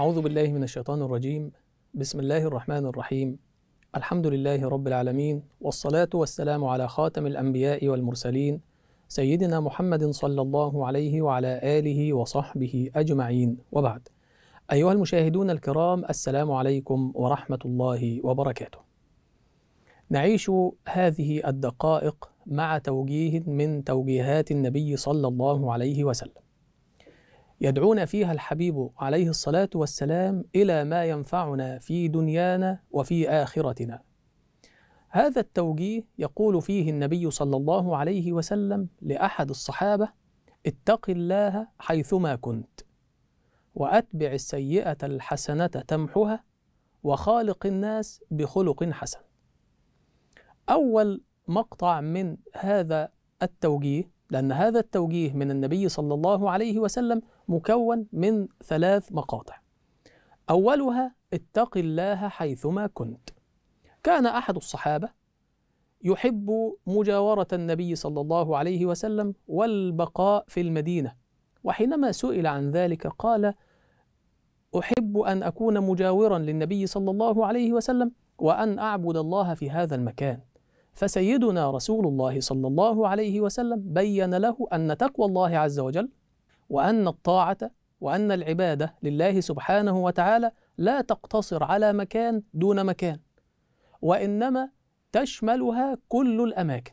أعوذ بالله من الشيطان الرجيم بسم الله الرحمن الرحيم الحمد لله رب العالمين والصلاة والسلام على خاتم الأنبياء والمرسلين سيدنا محمد صلى الله عليه وعلى آله وصحبه أجمعين وبعد أيها المشاهدون الكرام السلام عليكم ورحمة الله وبركاته نعيش هذه الدقائق مع توجيه من توجيهات النبي صلى الله عليه وسلم يدعونا فيها الحبيب عليه الصلاة والسلام إلى ما ينفعنا في دنيانا وفي آخرتنا. هذا التوجيه يقول فيه النبي صلى الله عليه وسلم لأحد الصحابة: اتق الله حيثما كنت، وأتبع السيئة الحسنة تمحها، وخالق الناس بخلق حسن. أول مقطع من هذا التوجيه لأن هذا التوجيه من النبي صلى الله عليه وسلم مكون من ثلاث مقاطع. أولها اتق الله حيثما كنت. كان أحد الصحابة يحب مجاورة النبي صلى الله عليه وسلم والبقاء في المدينة، وحينما سئل عن ذلك قال: أحب أن أكون مجاورا للنبي صلى الله عليه وسلم وأن أعبد الله في هذا المكان. فسيدنا رسول الله صلى الله عليه وسلم بين له أن تقوى الله عز وجل وأن الطاعة وأن العبادة لله سبحانه وتعالى لا تقتصر على مكان دون مكان وإنما تشملها كل الأماكن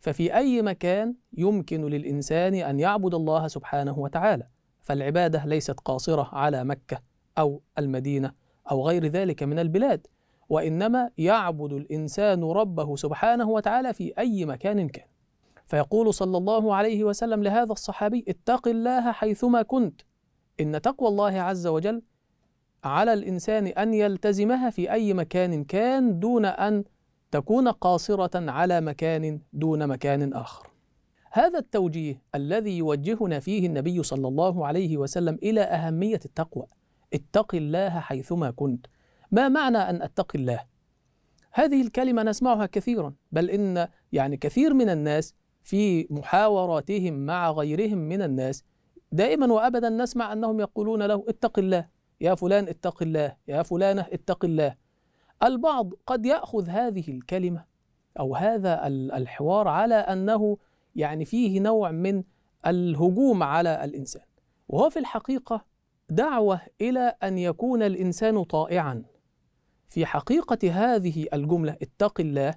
ففي أي مكان يمكن للإنسان أن يعبد الله سبحانه وتعالى فالعبادة ليست قاصرة على مكة أو المدينة أو غير ذلك من البلاد وإنما يعبد الإنسان ربه سبحانه وتعالى في أي مكان كان فيقول صلى الله عليه وسلم لهذا الصحابي اتق الله حيثما كنت إن تقوى الله عز وجل على الإنسان أن يلتزمها في أي مكان كان دون أن تكون قاصرة على مكان دون مكان آخر هذا التوجيه الذي يوجهنا فيه النبي صلى الله عليه وسلم إلى أهمية التقوى اتق الله حيثما كنت ما معنى أن أتقي الله؟ هذه الكلمة نسمعها كثيرا بل إن يعني كثير من الناس في محاوراتهم مع غيرهم من الناس دائما وأبدا نسمع أنهم يقولون له اتق الله يا فلان اتق الله يا فلانة اتق الله البعض قد يأخذ هذه الكلمة أو هذا الحوار على أنه يعني فيه نوع من الهجوم على الإنسان وهو في الحقيقة دعوة إلى أن يكون الإنسان طائعا في حقيقة هذه الجملة اتق الله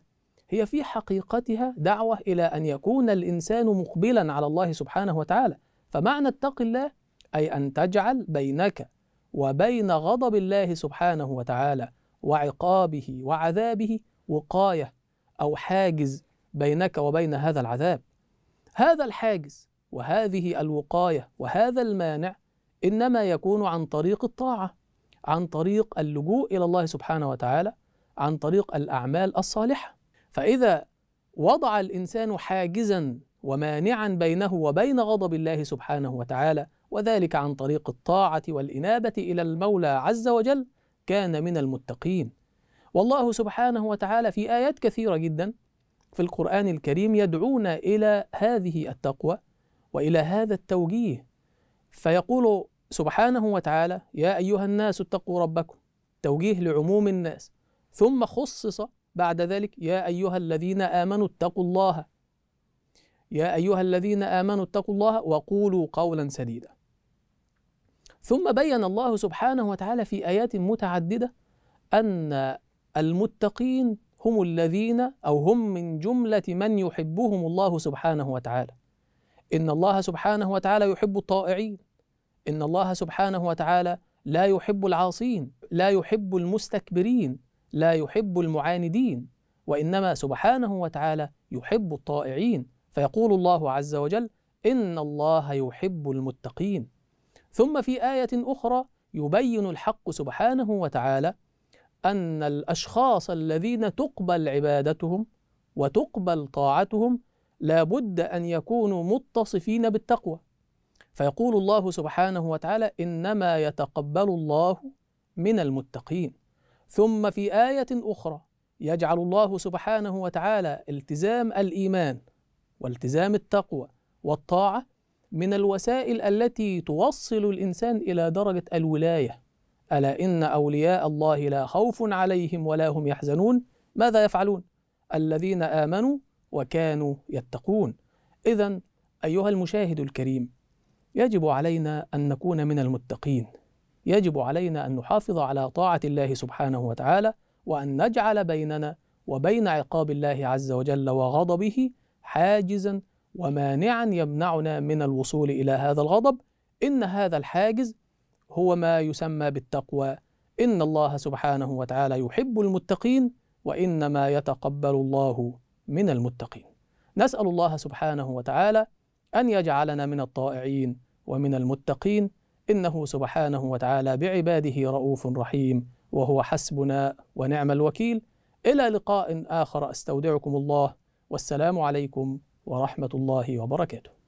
هي في حقيقتها دعوة إلى أن يكون الإنسان مقبلا على الله سبحانه وتعالى فمعنى اتق الله أي أن تجعل بينك وبين غضب الله سبحانه وتعالى وعقابه وعذابه وقاية أو حاجز بينك وبين هذا العذاب هذا الحاجز وهذه الوقاية وهذا المانع إنما يكون عن طريق الطاعة عن طريق اللجوء إلى الله سبحانه وتعالى عن طريق الأعمال الصالحة فإذا وضع الإنسان حاجزا ومانعا بينه وبين غضب الله سبحانه وتعالى وذلك عن طريق الطاعة والإنابة إلى المولى عز وجل كان من المتقين والله سبحانه وتعالى في آيات كثيرة جدا في القرآن الكريم يدعونا إلى هذه التقوى وإلى هذا التوجيه فيقول سبحانه وتعالى يا أيها الناس اتقوا ربكم توجيه لعموم الناس ثم خصص بعد ذلك يا أيها الذين آمنوا اتقوا الله يا أيها الذين آمنوا اتقوا الله وقولوا قولا سديدا ثم بين الله سبحانه وتعالى في آيات متعددة أن المتقين هم الذين أو هم من جملة من يحبهم الله سبحانه وتعالى إن الله سبحانه وتعالى يحب الطائعين إن الله سبحانه وتعالى لا يحب العاصين لا يحب المستكبرين لا يحب المعاندين وإنما سبحانه وتعالى يحب الطائعين فيقول الله عز وجل إن الله يحب المتقين ثم في آية أخرى يبين الحق سبحانه وتعالى أن الأشخاص الذين تقبل عبادتهم وتقبل طاعتهم لابد أن يكونوا متصفين بالتقوى فيقول الله سبحانه وتعالى انما يتقبل الله من المتقين ثم في ايه اخرى يجعل الله سبحانه وتعالى التزام الايمان والتزام التقوى والطاعه من الوسائل التي توصل الانسان الى درجه الولايه الا ان اولياء الله لا خوف عليهم ولا هم يحزنون ماذا يفعلون الذين امنوا وكانوا يتقون اذا ايها المشاهد الكريم يجب علينا أن نكون من المتقين يجب علينا أن نحافظ على طاعة الله سبحانه وتعالى وأن نجعل بيننا وبين عقاب الله عز وجل وغضبه حاجزا ومانعا يمنعنا من الوصول إلى هذا الغضب إن هذا الحاجز هو ما يسمى بالتقوى إن الله سبحانه وتعالى يحب المتقين وإنما يتقبل الله من المتقين نسأل الله سبحانه وتعالى أن يجعلنا من الطائعين ومن المتقين إنه سبحانه وتعالى بعباده رؤوف رحيم وهو حسبنا ونعم الوكيل إلى لقاء آخر أستودعكم الله والسلام عليكم ورحمة الله وبركاته